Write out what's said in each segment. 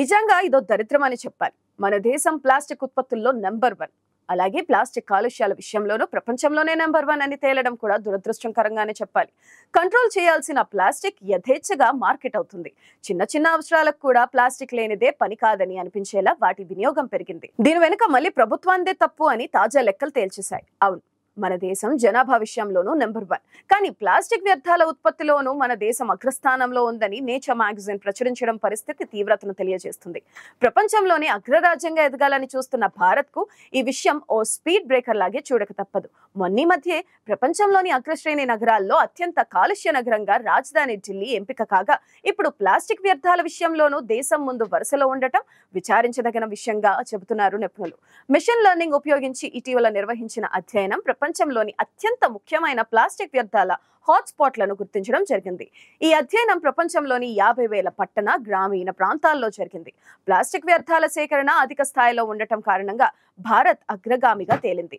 నిజంగా ఇదో దరిద్రం అని చెప్పాలి మన దేశం ప్లాస్టిక్ ఉత్పత్తుల్లో నెంబర్ వన్ అలాగే ప్లాస్టిక్ కాలుష్యాల విషయంలోనూ ప్రపంచంలోనే నెంబర్ వన్ అని తేలడం కూడా దురదృష్టంకరంగానే చెప్పాలి కంట్రోల్ చేయాల్సిన ప్లాస్టిక్ యథేచ్ఛగా మార్కెట్ అవుతుంది చిన్న చిన్న అవసరాలకు కూడా ప్లాస్టిక్ లేనిదే పని కాదని అనిపించేలా వాటి వినియోగం పెరిగింది దీని వెనుక మళ్ళీ ప్రభుత్వాందే తప్పు అని తాజా లెక్కలు తేల్చేశాయి అవును మన దేశం జనాభా విషయంలోనూ నెంబర్ వన్ కానీ ప్లాస్టిక్ వ్యర్థాల ఉత్పత్తిలోనూ మన దేశం అగ్రస్థానంలో ఉందని నేచర్ మ్యాగజైన్ ప్రచురించడం పరిస్థితి తీవ్రతను తెలియజేస్తుంది ప్రపంచంలోనే అగ్రరాజ్యంగా ఎదగాలని చూస్తున్న భారత్ ఈ విషయం ఓ స్పీడ్ బ్రేకర్ లాగే చూడక తప్పదు మొన్నీ మధ్య ప్రపంచంలోని అగ్రశ్రేణి నగరాల్లో అత్యంత కాలుష్య నగరంగా రాజధాని ఢిల్లీ ఎంపిక కాగా ఇప్పుడు ప్లాస్టిక్ వ్యర్థాల విషయంలోనూ దేశం ముందు వరుసలో ఉండటం విచారించదగిన విషయంగా చెబుతున్నారు నిపుణులు మిషన్ లెర్నింగ్ ఉపయోగించి ఇటీవల నిర్వహించిన అధ్యయనం ప్రపంచ ప్రపంచంలోని అత్యంత ముఖ్యమైన ప్లాస్టిక్ వ్యర్థాల హాట్స్పాట్లను గుర్తించడం జరిగింది ఈ అధ్యయనం ప్రపంచంలోని యాభై వేల పట్టణ గ్రామీణ ప్రాంతాల్లో జరిగింది ప్లాస్టిక్ వ్యర్థాల సేకరణ అధిక స్థాయిలో ఉండటం కారణంగా భారత్ అగ్రగామిగా తేలింది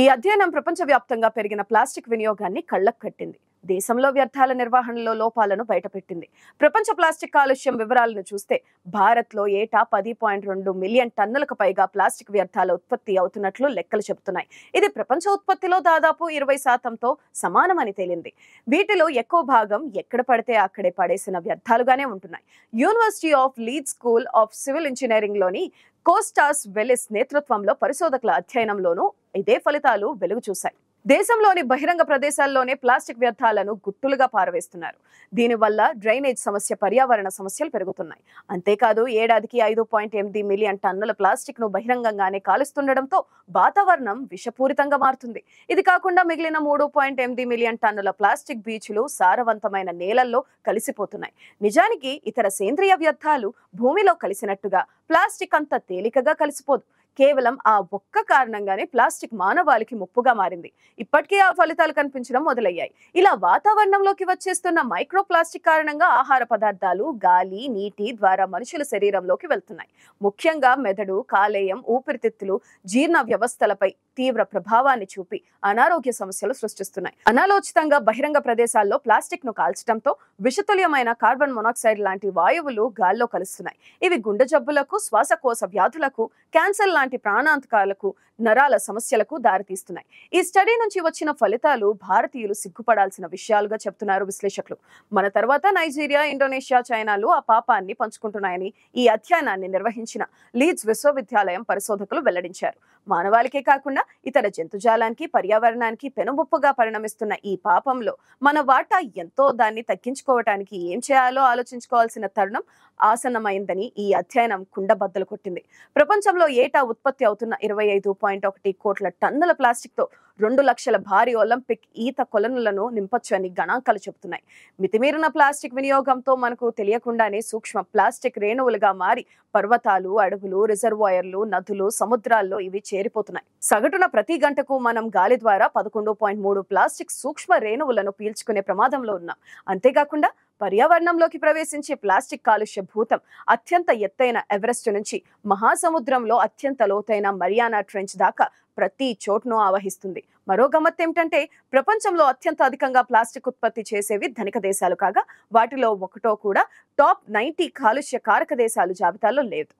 ఈ అధ్యయనం ప్రపంచవ్యాప్తంగా పెరిగిన ప్లాస్టిక్ వినియోగాన్ని కళ్ళకు కట్టింది దేశంలో వ్యర్థాల నిర్వహణలో లోపాలను బయటపెట్టింది ప్రపంచ ప్లాస్టిక్ కాలుష్యం వివరాలను చూస్తే భారత్లో ఏటా పది పాయింట్ రెండు మిలియన్ టన్నులకు పైగా ప్లాస్టిక్ వ్యర్థాల ఉత్పత్తి అవుతున్నట్లు లెక్కలు చెబుతున్నాయి ఇది ప్రపంచ ఉత్పత్తిలో దాదాపు ఇరవై శాతంతో సమానమని తేలింది వీటిలో ఎక్కువ భాగం ఎక్కడ పడితే అక్కడే పడేసిన వ్యర్థాలుగానే ఉంటున్నాయి university of Leeds school of civil engineering లోని కోస్టాస్ వెలిస్ నేతృత్వంలో పరిశోధకుల అధ్యయనంలోనూ ఇదే ఫలితాలు వెలుగు చూశాయి దేశంలోని బహిరంగ ప్రదేశాల్లోనే ప్లాస్టిక్ వ్యర్థాలను గుట్టులుగా పారవేస్తున్నారు దీనివల్ల డ్రైనేజ్ సమస్య పర్యావరణ సమస్యలు పెరుగుతున్నాయి అంతేకాదు ఏడాదికి ఐదు పాయింట్ ఎనిమిది మిలియన్ టన్నుల ప్లాస్టిక్ ను బహిరంగంగానే కాలుస్తుండటంతో వాతావరణం విషపూరితంగా మారుతుంది ఇది కాకుండా మిగిలిన మూడు పాయింట్ ఎనిమిది మిలియన్ టన్నుల ప్లాస్టిక్ బీచ్లు సారవంతమైన నేలల్లో కలిసిపోతున్నాయి నిజానికి ఇతర సేంద్రియ వ్యర్థాలు భూమిలో కలిసినట్టుగా ప్లాస్టిక్ అంత తేలికగా కలిసిపోదు కేవలం ఆ ఒక్క కారణంగానే ప్లాస్టిక్ మానవాళికి ముప్పుగా మారింది ఇప్పటికే ఆ ఫలితాలు కనిపించడం మొదలయ్యాయి ఇలా వాతావరణంలోకి వచ్చేస్తున్న మైక్రో ప్లాస్టిక్ కారణంగా ఆహార పదార్థాలు గాలి నీటి ద్వారా మనుషుల శరీరంలోకి వెళ్తున్నాయి ముఖ్యంగా మెదడు కాలేయం ఊపిరితిత్తులు జీర్ణ వ్యవస్థలపై తీవ్ర ప్రభావాన్ని చూపి అనారోగ్య సమస్యలు సృష్టిస్తున్నాయి అనాలోచితంగా బహిరంగ ప్రదేశాల్లో ప్లాస్టిక్ ను కాల్చడంతో విషతుల్యమైన కార్బన్ మొనాక్సైడ్ లాంటి వాయువులు గాల్లో కలుస్తున్నాయి ఇవి గుండె జబ్బులకు శ్వాసకోశ వ్యాధులకు క్యాన్సర్ లాంటి ప్రాణాంతకాలకు నరాల సమస్యలకు దారితీస్తున్నాయి ఈ స్టడీ నుంచి వచ్చిన ఫలితాలు భారతీయులు సిగ్గుపడాల్సిన విషయాలుగా చెప్తున్నారు విశ్లేషకులు మన తర్వాత నైజీరియా ఇండోనేషియా చైనాలు ఆ పాపాన్ని పంచుకుంటున్నాయని ఈ అధ్యయనాన్ని నిర్వహించిన లీడ్స్ విశ్వవిద్యాలయం పరిశోధకులు వెల్లడించారు మానవాళికే కాకుండా ఇతర జంతుజాలానికి పర్యావరణానికి పెనుముప్పుగా పరిణమిస్తున్న ఈ పాపంలో మన వాటా ఎంతో దాన్ని తగ్గించుకోవటానికి ఏం చేయాలో ఆలోచించుకోవాల్సిన తరుణం ఆసన్నమైందని ఈ అధ్యయనం కుండబద్దలు కొట్టింది ప్రపంచంలో ఏటా ఉత్పత్తి అవుతున్న ఇరవై ఐదు పాయింట్ ఒకటి కోట్ల టన్నుల ప్లాస్టిక్తో రెండు లక్షల భారీ ఒలింపిక్ ఈత కొలనులను నింపొచ్చు అని గణాంకాలు చెబుతున్నాయి మితిమీరిన ప్లాస్టిక్ వినియోగంతో మనకు తెలియకుండానే సూక్ష్మ ప్లాస్టిక్ రేణువులుగా మారి పర్వతాలు అడవులు రిజర్వాయర్లు నదులు సముద్రాల్లో ఇవి చేరిపోతున్నాయి సగటున ప్రతి గంటకు మనం గాలి ద్వారా పదకొండు పాయింట్ మూడు ప్లాస్టిక్ సూక్ష్మ రేణువులను పీల్చుకునే ప్రమాదంలో ఉన్నాం అంతేకాకుండా పర్యావరణంలోకి ప్రవేశించే ప్లాస్టిక్ కాలుష్య భూతం అత్యంత ఎత్తైన ఎవరెస్ట్ నుంచి మహాసముద్రంలో అత్యంత లోతైన మరియానా ట్రెంచ్ దాకా ప్రతి చోటును ఆవహిస్తుంది మరో గమ్మత్ ఏమిటంటే ప్రపంచంలో అత్యంత అధికంగా ప్లాస్టిక్ ఉత్పత్తి చేసేవి ధనిక దేశాలు కాగా వాటిలో ఒకటో కూడా టాప్ నైన్టీ కాలుష్య కారక దేశాలు జాబితాలో లేదు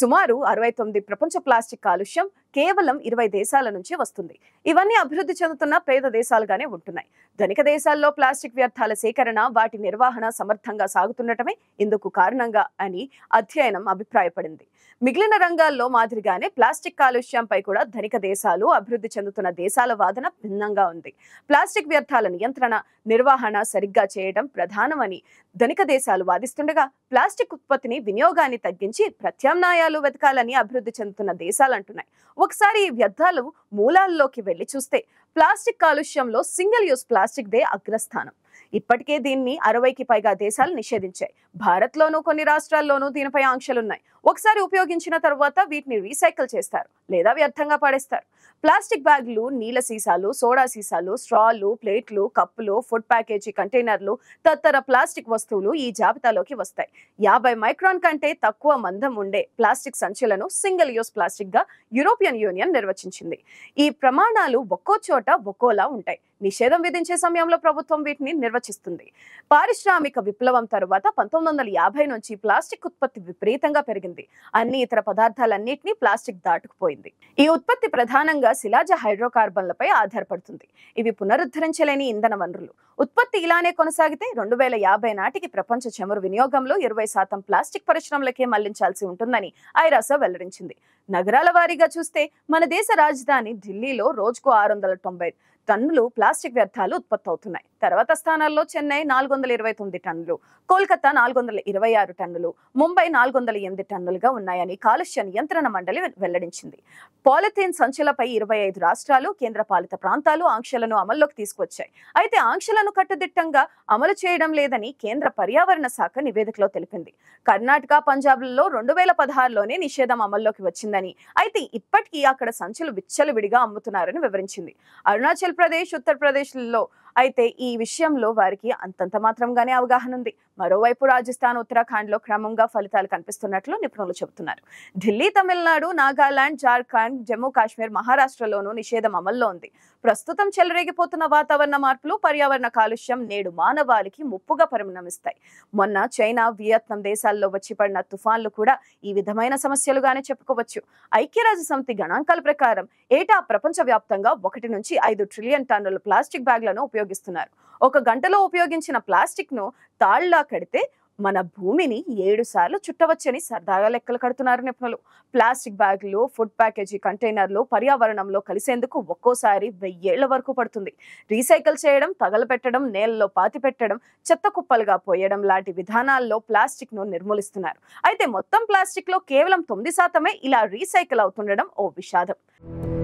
సుమారు అరవై తొమ్మిది ప్రపంచ ప్లాస్టిక్ కాలుష్యం కేవలం ఇరవై దేశాల నుంచి వస్తుంది ఇవన్నీ అభివృద్ధి చెందుతున్న పేద దేశాలుగానే ఉంటున్నాయి ధనిక దేశాల్లో ప్లాస్టిక్ వ్యర్థాల సేకరణ వాటి నిర్వహణ సమర్థంగా సాగుతుండటమే ఇందుకు కారణంగా అని అధ్యయనం అభిప్రాయపడింది మిగిలిన రంగాల్లో మాదిరిగానే ప్లాస్టిక్ కాలుష్యంపై కూడా ధనిక దేశాలు అభివృద్ధి చెందుతున్న దేశాల వాదన భిన్నంగా ఉంది ప్లాస్టిక్ వ్యర్థాల నియంత్రణ నిర్వహణ సరిగ్గా చేయడం ప్రధానమని ధనిక దేశాలు వాదిస్తుండగా ప్లాస్టిక్ ఉత్పత్తిని వినియోగాన్ని తగ్గించి ప్రత్యామ్నాయాలు వెతకాలని అభివృద్ధి చెందుతున్న దేశాలు అంటున్నాయి ఒకసారి ఈ వ్యర్థాలు మూలాల్లోకి వెళ్ళి చూస్తే ప్లాస్టిక్ కాలుష్యంలో సింగిల్ యూస్ ప్లాస్టిక్ దే అగ్రస్థానం ఇప్పటికే దీన్ని అరవైకి పైగా దేశాలు నిషేధించాయి భారత్లోనూ కొన్ని రాష్ట్రాల్లోనూ దీనిపై ఆంక్షలున్నాయి ఒకసారి ఉపయోగించిన తర్వాత వీటిని రీసైకిల్ చేస్తారు లేదా వ్యర్థంగా పడేస్తారు ప్లాస్టిక్ బ్యాగులు నీళ్ళ సీసాలు సోడా సీసాలు స్ట్రాలు ప్లేట్లు కప్పులు ఫుడ్ ప్యాకేజీ కంటైనర్లు తదితర ప్లాస్టిక్ వస్తువులు ఈ జాబితాలోకి వస్తాయి యాభై మైక్రాన్ కంటే తక్కువ మందం ఉండే ప్లాస్టిక్ సంచులను సింగిల్ యూస్ ప్లాస్టిక్ గా యూరోపియన్ యూనియన్ నిర్వచించింది ఈ ప్రమాణాలు ఒక్కో చోట ఒక్కోలా ఉంటాయి నిషేధం విధించే సమయంలో ప్రభుత్వం వీటిని నిర్వచిస్తుంది పారిశ్రామిక విప్లవం తరువాత పంతొమ్మిది వందల యాభై నుంచి ప్లాస్టిక్ ఉత్పత్తి విపరీతంగా పెరిగింది అన్ని ఇతర పదార్థాలన్నింటినీ ప్లాస్టిక్ దాటుకుపోయింది ఈ ఉత్పత్తి ప్రధానంగా శిలాజ హైడ్రోకార్బన్లపై ఆధారపడుతుంది ఇవి పునరుద్ధరించలేని ఇంధన వనరులు ఉత్పత్తి ఇలానే కొనసాగితే రెండు వేల యాభై నాటికి ప్రపంచ చమురు వినియోగంలో ఇరవై శాతం ప్లాస్టిక్ పరిశ్రమలకే మళ్లించాల్సి ఉంటుందని ఐరాస వెల్లడించింది నగరాల వారీగా చూస్తే మన దేశ రాజధాని ఢిల్లీలో రోజుకు ఆరు వందల తొంభై టన్నులు ప్లాస్టిక్ వ్యర్థాలు ఉత్పత్తి అవుతున్నాయి తర్వాత స్థానాల్లో చెన్నై నాలుగు వందల ఇరవై తొమ్మిది టన్నులు కోల్కతా నాలుగు వందల ఇరవై ఆరు టన్నులు ముంబై నాలుగు వందల ఎనిమిది టన్నులుగా ఉన్నాయని కాలుష్య నియంత్రణ మండలి వెల్లడించింది పాలిథీన్ సంచులపై ఇరవై ఐదు రాష్ట్రాలు కేంద్ర పాలిత ప్రాంతాలు ఆంక్షలను అమల్లోకి తీసుకొచ్చాయి అయితే ఆంక్షలను కట్టుదిట్టంగా అమలు చేయడం లేదని కేంద్ర పర్యావరణ శాఖ నివేదికలో తెలిపింది కర్ణాటక పంజాబ్లలో రెండు వేల పదహారులోనే నిషేధం అమల్లోకి వచ్చిందని అయితే ఇప్పటికీ అక్కడ సంచులు విచ్చలు విడిగా అమ్ముతున్నారని వివరించింది అరుణాచల్ प्रदेश उत्तर प्रदेश लो, అయితే ఈ విషయంలో వారికి అంతంత మాత్రంగానే అవగాహన ఉంది మరోవైపు రాజస్థాన్ ఉత్తరాఖండ్లో క్రమంగా ఫలితాలు కనిపిస్తున్నట్లు నిపుణులు చెబుతున్నారు ఢిల్లీ తమిళనాడు నాగాలాండ్ జార్ఖండ్ జమ్మూ కాశ్మీర్ మహారాష్ట్రలోనూ నిషేధం అమల్లో ఉంది ప్రస్తుతం చెలరేగిపోతున్న వాతావరణ మార్పులు పర్యావరణ కాలుష్యం నేడు మానవాళికి ముప్పుగా పరిణమిస్తాయి మొన్న చైనా వియత్నాం దేశాల్లో వచ్చి పడిన తుఫాన్లు కూడా ఈ విధమైన సమస్యలుగానే చెప్పుకోవచ్చు ఐక్యరాజ్య సమితి గణాంకాల ప్రకారం ఏటా ప్రపంచ ఒకటి నుంచి ఐదు ట్రిలియన్ టన్నుల ప్లాస్టిక్ బ్యాగ్లను ఉపయోగించారు ఉపయోగిస్తున్నారు ఒక గంటలో ఉపయోగించిన ప్లాస్టిక్ ను తాళ్లా కడితే మన భూమిని ఏడు సార్లు చుట్టవచ్చని సరదాగా లెక్కలు కడుతున్నారు నిపుణులు ప్లాస్టిక్ బ్యాగులు ఫుడ్ ప్యాకేజీ కంటైనర్లు పర్యావరణంలో కలిసేందుకు ఒక్కోసారి వెయ్యేళ్ల వరకు పడుతుంది రీసైకిల్ చేయడం తగలపెట్టడం నేలలో పాతి పెట్టడం చెత్త కుప్పలుగా పోయడం లాంటి విధానాల్లో ప్లాస్టిక్ ను నిర్మూలిస్తున్నారు అయితే మొత్తం ప్లాస్టిక్ లో కేవలం తొమ్మిది శాతమే ఇలా రీసైకిల్ అవుతుండడం ఓ విషాదం